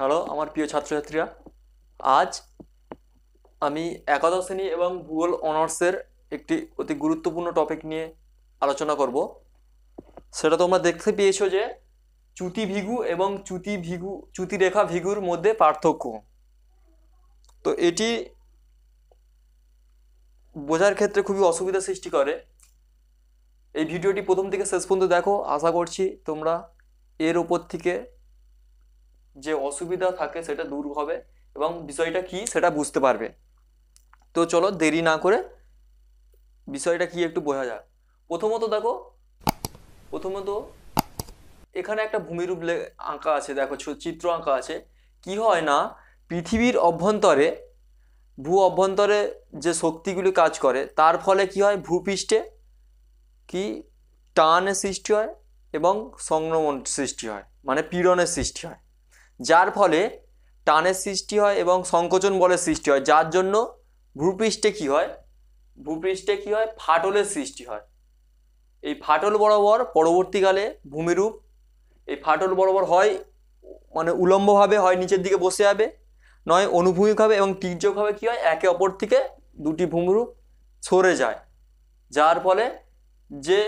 hello আমার প্রিয় ছাত্রছাত্রীরা আজ আমি একাদশ শ্রেণী এবং ভূগোল অনার্সের একটি অতি গুরুত্বপূর্ণ টপিক নিয়ে আলোচনা করব সেটা তোমরা দেখতে পেয়েছো যে চ্যুতি ভিগু এবং চ্যুতি ভিগু চ্যুতি রেখা ভিগুর মধ্যে পার্থক্য তো এটি বোঝার ক্ষেত্রে খুবই অসুবিধা সৃষ্টি করে এই ভিডিওটি প্রথম থেকে শেষ পর্যন্ত দেখো আশা করছি তোমরা এর ওপর থেকে যে অসুবিধা থাকে সেটা দূর হবে এবং বিষয়টা কি সেটা বুঝতে পারবে তো চলো দেরি না করে বিষয়টা কি একটু বোঝা যাক প্রথমত দেখো প্রথমত এখানে একটা ভূমিরূপ আঁকা আছে দেখো চিত্র আঁকা আছে কি হয় না পৃথিবীর অভ্যন্তরে ভূ অভ্যন্তরে যে শক্তিগুলি কাজ করে তার ফলে কি হয় ভূপৃষ্ঠে কি টানের সৃষ্টি হয় এবং সংক্রমণ সৃষ্টি হয় মানে পীড়নের সৃষ্টি হয় যার ফলে টানের সৃষ্টি হয় এবং সংকোচন বলের সৃষ্টি হয় যার জন্য ভূপৃষ্ঠে কি হয় ভূপৃষ্ঠে কি হয় ফাটলের সৃষ্টি হয় এই ফাটল বরাবর পরবর্তীকালে ভূমিরূপ এই ফাটল বরাবর হয় মানে উলম্বভাবে হয় নিচের দিকে বসে যাবে নয় অনুভূমিকভাবে এবং তীর্যকভাবে কী হয় একে অপর থেকে দুটি ভূমিরূপ সরে যায় যার ফলে যে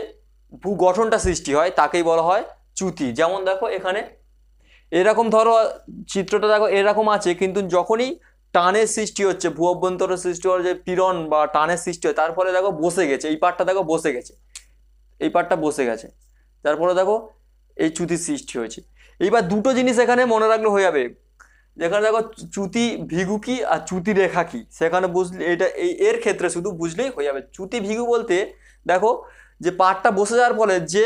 ভূগঠনটা সৃষ্টি হয় তাকেই বলা হয় চ্যুতি যেমন দেখো এখানে এরকম ধরো চিত্রটা দেখো এরকম আছে কিন্তু যখনই টানের সৃষ্টি হচ্ছে ভূ অভ্যন্তর সৃষ্টি হওয়ার যে পীড়ন বা টানের সৃষ্টি হয় তারপরে দেখো বসে গেছে এই পাটটা দেখো বসে গেছে এই পাটটা বসে গেছে তারপরে দেখো এই চ্যুতির সৃষ্টি হয়েছে এইবার দুটো জিনিস এখানে মনে রাখলে হয়ে যাবে যেখানে দেখো চ্যুতি কি আর চ্যুতি রেখা কি সেখানে বুঝলে এটা এই এর ক্ষেত্রে শুধু বুঝলেই হয়ে যাবে চ্যুতি ভিগু বলতে দেখো যে পাটটা বসে যাওয়ার ফলে যে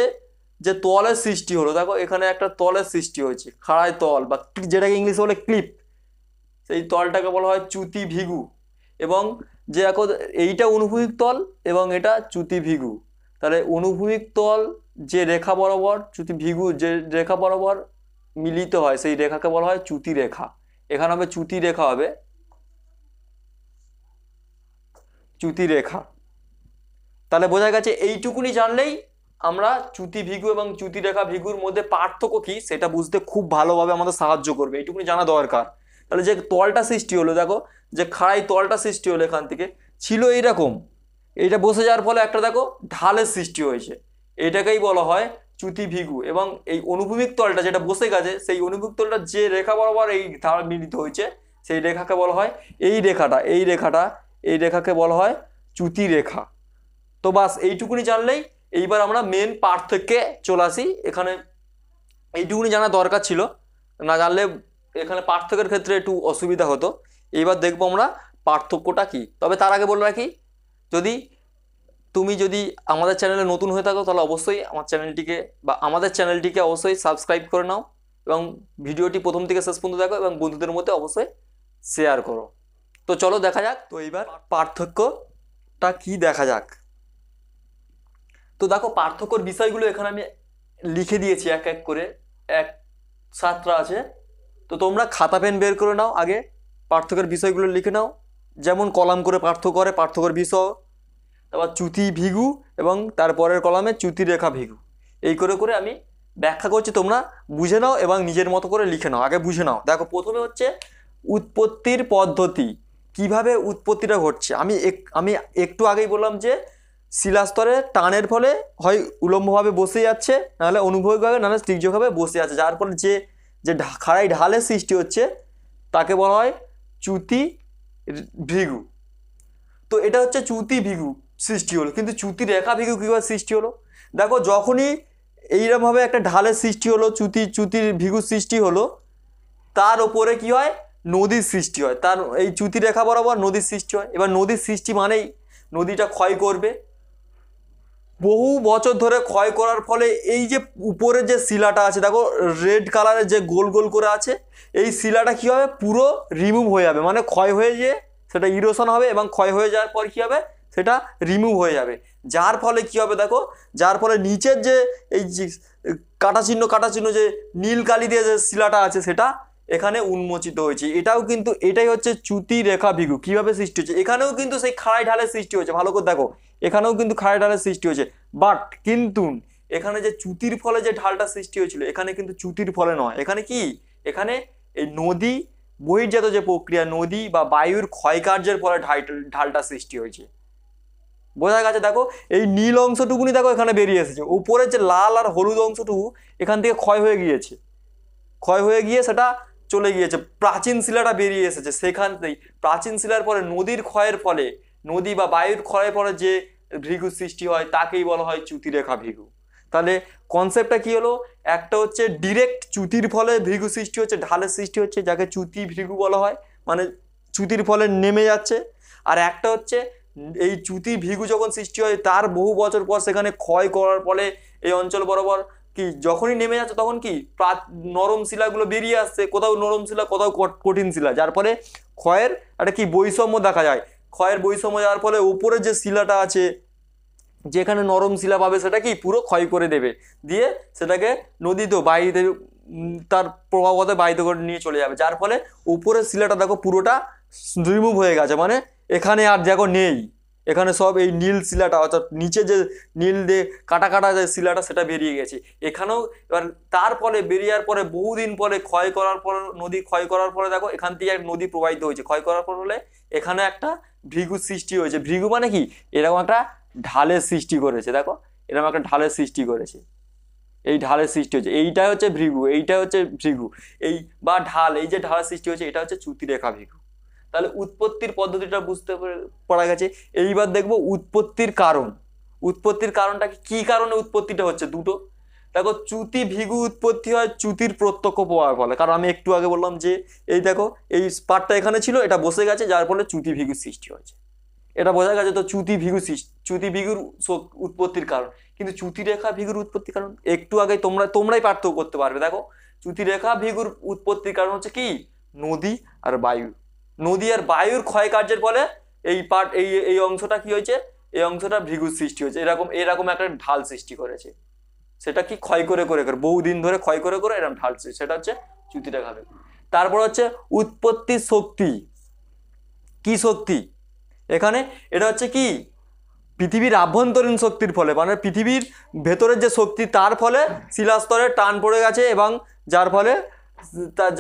যে তলের সৃষ্টি হলো দেখো এখানে একটা তলের সৃষ্টি হয়েছে খাড়ায় তল বা যেটাকে ইংলিশে বলে ক্লিপ সেই তলটাকে বলা হয় চ্যুতি ভিগু এবং যে এখন এইটা অনুভূমিক তল এবং এটা চ্যুতি ভিগু তাহলে অনুভূমিক তল যে রেখা বরাবর চ্যুতি ভিগু যে রেখা বরাবর মিলিত হয় সেই রেখাকে বলা হয় চ্যুতি রেখা এখানে হবে চ্যুতি রেখা হবে চ্যুতি রেখা তাহলে বোঝা গেছে এইটুকুনি জানলেই আমরা চ্যুতি ভিগু এবং চ্যুতি রেখা ভিগুর মধ্যে পার্থক্য কি সেটা বুঝতে খুব ভালোভাবে আমাদের সাহায্য করবে এইটুকুনি জানা দরকার তাহলে যে তলটা সৃষ্টি হলো দেখো যে খাড়াই তলটা সৃষ্টি হলো এখান থেকে ছিল এইরকম এটা বসে যাওয়ার ফলে একটা দেখো ঢালের সৃষ্টি হয়েছে এটাকেই বলা হয় চ্যুতি ভিগু এবং এই অনুভূমিক তলটা যেটা বসে গেছে সেই অনুভূমিক তলটা যে রেখা বরাবর এই ঢাল মিলিত হয়েছে সেই রেখাকে বলা হয় এই রেখাটা এই রেখাটা এই রেখাকে বলা হয় চ্যুতি রেখা তো বাস এইটুকুনি জানলেই এইবার আমরা মেন পার্ট থেকে চলে আসি এখানে এইটুকুনি জানা দরকার ছিল না জানলে এখানে পার্থক্যের ক্ষেত্রে একটু অসুবিধা হতো এইবার দেখবো আমরা পার্থক্যটা কি তবে তার আগে বলে রাখি যদি তুমি যদি আমাদের চ্যানেলে নতুন হয়ে থাকো তাহলে অবশ্যই আমার চ্যানেলটিকে বা আমাদের চ্যানেলটিকে অবশ্যই সাবস্ক্রাইব করে নাও এবং ভিডিওটি প্রথম থেকে শেষ পর্যন্ত দেখো এবং বন্ধুদের মধ্যে অবশ্যই শেয়ার করো তো চলো দেখা যাক তো এইবার পার্থক্যটা কি দেখা যাক তো দেখো পার্থক্যর বিষয়গুলো এখানে আমি লিখে দিয়েছি এক এক করে এক সাতটা আছে তো তোমরা খাতা পেন বের করে নাও আগে পার্থক্যের বিষয়গুলো লিখে নাও যেমন কলাম করে পার্থক্য করে পার্থক্যর বিষয় তারপর চ্যুতি ভিগু এবং তারপরের কলামে চ্যুতি রেখা ভিগু এই করে করে আমি ব্যাখ্যা করছি তোমরা বুঝে নাও এবং নিজের মতো করে লিখে নাও আগে বুঝে নাও দেখো প্রথমে হচ্ছে উৎপত্তির পদ্ধতি কিভাবে উৎপত্তিটা ঘটছে আমি এক আমি একটু আগেই বললাম যে শিলাস্তরে টানের ফলে হয় উলম্বভাবে বসে যাচ্ছে নাহলে অনুভবিকভাবে নাহলে স্টিকযোগভাবে বসে যাচ্ছে যার ফলে যে যে খাড়াই ঢালের সৃষ্টি হচ্ছে তাকে বলা হয় চ্যুতি ভিগু তো এটা হচ্ছে চ্যুতি ভিগু সৃষ্টি হলো কিন্তু চ্যুতি রেখা ভিগু কীভাবে সৃষ্টি হলো দেখো যখনই এইরকমভাবে একটা ঢালের সৃষ্টি হলো চ্যুতি চুতির ভিগু সৃষ্টি হলো তার ওপরে কি হয় নদীর সৃষ্টি হয় তার এই চ্যুতি রেখা বরাবর নদীর সৃষ্টি হয় এবার নদীর সৃষ্টি মানেই নদীটা ক্ষয় করবে বহু বছর ধরে ক্ষয় করার ফলে এই যে উপরে যে শিলাটা আছে দেখো রেড কালারের যে গোল গোল করে আছে এই শিলাটা কী হবে পুরো রিমুভ হয়ে যাবে মানে ক্ষয় হয়ে গিয়ে সেটা ইরোশন হবে এবং ক্ষয় হয়ে যাওয়ার পর কী হবে সেটা রিমুভ হয়ে যাবে যার ফলে কি হবে দেখো যার ফলে নিচের যে এই কাটা চিহ্ন কাটা চিহ্ন যে নীল কালি দিয়ে যে শিলাটা আছে সেটা এখানে উন্মোচিত হয়েছে এটাও কিন্তু এটাই হচ্ছে চ্যুতি রেখা ভিগু কীভাবে সৃষ্টি হচ্ছে এখানেও কিন্তু সেই খাড়াই ঢালের সৃষ্টি হয়েছে ভালো করে দেখো এখানেও কিন্তু খাড়া ঢালের সৃষ্টি হয়েছে বাট কিন্তু এখানে যে চুতির ফলে যে ঢালটা সৃষ্টি হয়েছিল এখানে কিন্তু চুতির ফলে নয় এখানে কি এখানে এই নদী বহির্জাত যে প্রক্রিয়া নদী বা বায়ুর ক্ষয়কার্যের ফলে ঢালটা সৃষ্টি হয়েছে বোঝা গেছে দেখো এই নীল অংশটুকুনি দেখো এখানে বেরিয়ে এসেছে উপরের যে লাল আর হলুদ অংশটুকু এখান থেকে ক্ষয় হয়ে গিয়েছে ক্ষয় হয়ে গিয়ে সেটা চলে গিয়েছে প্রাচীন শিলাটা বেরিয়ে এসেছে সেখান থেকেই প্রাচীন শিলার পরে নদীর ক্ষয়ের ফলে নদী বা বায়ুর ক্ষয়ের পরে যে ভৃগু সৃষ্টি হয় তাকেই বলা হয় চ্যুতিরেখা ভৃগু তাহলে কনসেপ্টটা কি হলো একটা হচ্ছে ডিরেক্ট চ্যুতির ফলে ভৃগু সৃষ্টি হচ্ছে ঢালের সৃষ্টি হচ্ছে যাকে চ্যুতি ভৃগু বলা হয় মানে চ্যুতির ফলে নেমে যাচ্ছে আর একটা হচ্ছে এই চ্যুতি ভিগু যখন সৃষ্টি হয় তার বহু বছর পর সেখানে ক্ষয় করার ফলে এই অঞ্চল বরাবর কি যখনই নেমে যাচ্ছে তখন কি নরম শিলাগুলো বেরিয়ে আসছে কোথাও নরম শিলা কোথাও কঠিন শিলা যার ফলে ক্ষয়ের একটা কি বৈষম্য দেখা যায় ক্ষয়ের বৈষম্য যাওয়ার ফলে উপরে যে শিলাটা আছে যেখানে নরম শিলা পাবে সেটা কি পুরো ক্ষয় করে দেবে দিয়ে সেটাকে নদীতে বাড়িতে তার প্রভাবতে বাড়িতে করে নিয়ে চলে যাবে যার ফলে উপরের শিলাটা দেখো পুরোটা রিমুভ হয়ে গেছে মানে এখানে আর দেখো নেই এখানে সব এই নীল শিলাটা অর্থাৎ নিচে যে নীল দিয়ে কাটা কাটা যে শিলাটা সেটা বেরিয়ে গেছে এখানেও এবার তারপরে বেরিয়ার পরে বহুদিন পরে ক্ষয় করার পর নদী ক্ষয় করার পরে দেখো এখান থেকে এক নদী প্রবাহিত হয়েছে ক্ষয় করার পর হলে এখানে একটা ভৃগু সৃষ্টি হয়েছে ভৃগু মানে কি এরকম একটা ঢালের সৃষ্টি করেছে দেখো এরকম একটা ঢালের সৃষ্টি করেছে এই ঢালের সৃষ্টি হয়েছে এইটা হচ্ছে ভৃগু এইটা হচ্ছে ভৃগু এই বা ঢাল এই যে ঢালের সৃষ্টি হয়েছে এটা হচ্ছে চ্যুতিরেখা ভৃগু তাহলে উৎপত্তির পদ্ধতিটা বুঝতে পারা গেছে এইবার দেখব উৎপত্তির কারণ উৎপত্তির কারণটা কি কারণে উৎপত্তিটা হচ্ছে দুটো দেখো চ্যুতি ভিগু উৎপত্তি হয় চ্যুতির প্রত্যক্ষ প্রভাবের ফলে কারণ আমি একটু আগে বললাম যে এই দেখো এই পাটটা এখানে ছিল এটা বসে গেছে যার ফলে চ্যুতি ভিগুর সৃষ্টি হয়েছে এটা বোঝা গেছে তো চ্যুতি ভিগু চ্যুতি ভিগুর উৎপত্তির কারণ কিন্তু চ্যুতি রেখা ভিগুর উৎপত্তির কারণ একটু আগে তোমরা তোমরাই পার্থক্য করতে পারবে দেখো চ্যুতি রেখা ভিগুর উৎপত্তির কারণ হচ্ছে কি নদী আর বায়ু নদী আর বায়ুর ক্ষয়কার্যের ফলে এই পাট এই এই অংশটা কি হয়েছে এই অংশটা ভিগুর সৃষ্টি হয়েছে এরকম এরকম একটা ঢাল সৃষ্টি করেছে সেটা কি ক্ষয় করে করে করে বহুদিন ধরে ক্ষয় করে করে এরকম ঢালছে সেটা হচ্ছে চ্যুতিটা ঘাবে তারপর হচ্ছে উৎপত্তি শক্তি কি শক্তি এখানে এটা হচ্ছে কি পৃথিবীর আভ্যন্তরীণ শক্তির ফলে মানে পৃথিবীর ভেতরের যে শক্তি তার ফলে শিলাস্তরে টান পড়ে গেছে এবং যার ফলে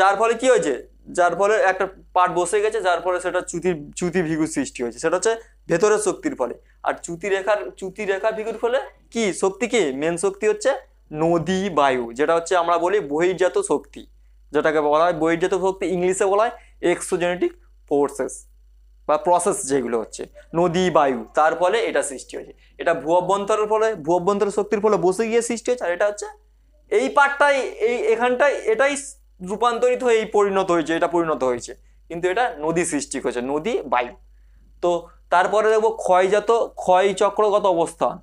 যার ফলে কি হয়েছে যার ফলে একটা পাট বসে গেছে যার ফলে সেটা চ্যুতি চ্যুতি ভিগু সৃষ্টি হয়েছে সেটা হচ্ছে ভেতরের শক্তির ফলে আর চ্যুতি রেখার চুতি রেখা ভিগুর ফলে কি শক্তি কি মেন শক্তি হচ্ছে নদী বায়ু যেটা হচ্ছে আমরা বলি বহির্জাত শক্তি যেটাকে বলা হয় বহির্জাত শক্তি ইংলিশে বলা হয় এক্সোজেনেটিক ফোর্সেস বা প্রসেস যেগুলো হচ্ছে নদী বায়ু তার ফলে এটা সৃষ্টি হয়েছে এটা ভূঅভ্যন্তরের ফলে ভূঅভ্যন্তর শক্তির ফলে বসে গিয়ে সৃষ্টি হয়েছে আর এটা হচ্ছে এই পার্টটাই এই এখানটাই এটাই রূপান্তরিত হয়ে এই পরিণত হয়েছে এটা পরিণত হয়েছে কিন্তু এটা নদী সৃষ্টি করেছে নদী বায়ু তো তারপরে দেখবো ক্ষয়জাত ক্ষয়চক্রগত অবস্থান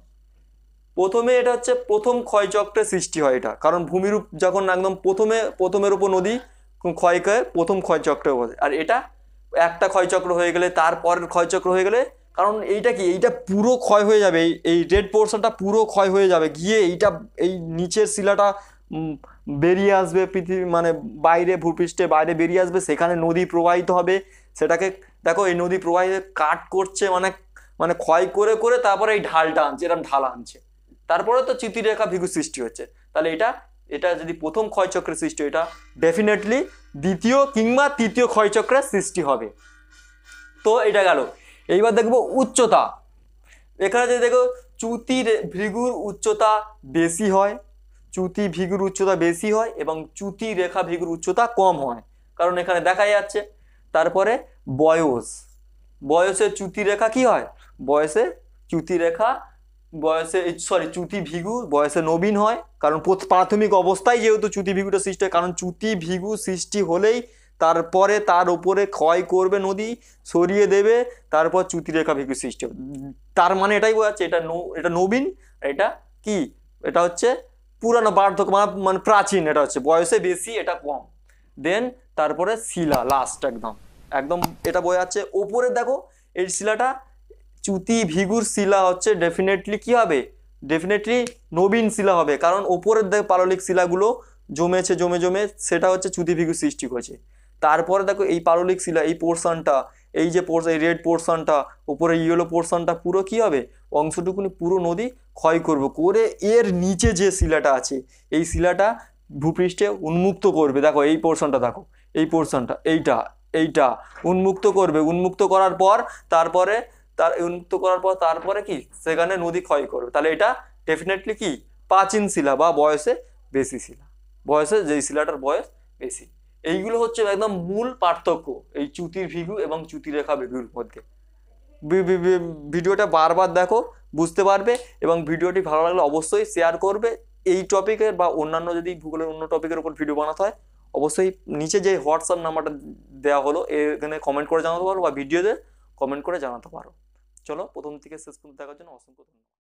প্রথমে এটা হচ্ছে প্রথম ক্ষয়চক্রের সৃষ্টি হয় এটা কারণ ভূমিরূপ যখন একদম প্রথমে প্রথমের উপর নদী ক্ষয়কে প্রথম ক্ষয়চক্রে বসে আর এটা একটা ক্ষয়চক্র হয়ে গেলে তারপরের ক্ষয়চক্র হয়ে গেলে কারণ এইটা কি এইটা পুরো ক্ষয় হয়ে যাবে এই এই রেড পোর্শনটা পুরো ক্ষয় হয়ে যাবে গিয়ে এইটা এই নিচের শিলাটা বেরিয়ে আসবে পৃথিবী মানে বাইরে ভূপৃষ্ঠে বাইরে বেরিয়ে আসবে সেখানে নদী প্রবাহিত হবে সেটাকে দেখো এই নদী প্রবাহে কাট করছে মানে মানে ক্ষয় করে করে তারপরে এই ঢালটা আনছে এরকম ঢাল আনছে তারপরে তো চিতিরেখা ভিগু সৃষ্টি হচ্ছে তাহলে এটা এটা যদি প্রথম ক্ষয়চক্রের সৃষ্টি এটা ডেফিনেটলি দ্বিতীয় কিংবা তৃতীয় ক্ষয়চক্রের সৃষ্টি হবে তো এটা গেল এইবার দেখব উচ্চতা এখানে যদি দেখো চুতি ভৃগুর উচ্চতা বেশি হয় চুতি ভিগুর উচ্চতা বেশি হয় এবং চুতি রেখা ভিগুর উচ্চতা কম হয় কারণ এখানে দেখা যাচ্ছে তারপরে বয়স বয়সের চুতি রেখা কি হয় বয়সে চ্যুতি রেখা বয়সে সরি চ্যুতি ভিগু বয়সে নবীন হয় কারণ প্রাথমিক অবস্থায় যেহেতু চ্যুতি ভিগুটা সৃষ্টি হয় কারণ চ্যুতি ভিগু সৃষ্টি হলেই তারপরে তার উপরে ক্ষয় করবে নদী সরিয়ে দেবে তারপর চুতি রেখা ভিগু সৃষ্টি হবে তার মানে এটাই বোঝাচ্ছে এটা এটা নবীন এটা কি এটা হচ্ছে পুরানো বার্ধক্য মানে, মানে প্রাচীন এটা হচ্ছে বয়সে বেশি এটা কম দেন তারপরে শিলা লাস্ট একদম একদম এটা বয়ে আছে ওপরে দেখো এই শিলাটা চুতি ভিগুর শিলা হচ্ছে ডেফিনেটলি কি হবে ডেফিনেটলি নবীন শিলা হবে কারণ ওপরের দেখ পাললিক শিলাগুলো জমেছে জমে জমে সেটা হচ্ছে চুতি ভিগুর সৃষ্টি করেছে তারপরে দেখো এই পাললিক শিলা এই পোর্শনটা এই যে পোর্শন এই রেড পোর্শনটা ওপরে ইয়েলো পোর্শনটা পুরো কি হবে অংশটুকুনি পুরো নদী ক্ষয় করব করে এর নিচে যে শিলাটা আছে এই শিলাটা ভূপৃষ্ঠে উন্মুক্ত করবে দেখো এই পোর্শনটা দেখো এই পোর্শনটা এইটা এইটা উন্মুক্ত করবে উন্মুক্ত করার পর তারপরে তার উন্মুক্ত করার পর তারপরে কি সেখানে নদী ক্ষয় করবে তাহলে এটা ডেফিনেটলি কি প্রাচীন শিলা বা বয়সে বেশি শিলা বয়সে যেই শিলাটার বয়স বেশি এইগুলো হচ্ছে একদম মূল পার্থক্য এই চ্যুতির ভিগু এবং রেখা ভিগুর মধ্যে ভিডিওটা বারবার দেখো বুঝতে পারবে এবং ভিডিওটি ভালো লাগলে অবশ্যই শেয়ার করবে এই টপিকের বা অন্যান্য যদি ভূগোলের অন্য টপিকের উপর ভিডিও বানাতে হয় অবশ্যই নিচে যে হোয়াটসঅ্যাপ নাম্বারটা দেওয়া হলো এখানে কমেন্ট করে জানাতে পারো বা ভিডিওতে কমেন্ট করে জানাতে পারো চলো প্রথম থেকে শেষ পর্যন্ত দেখার জন্য অসংখ্য ধন্যবাদ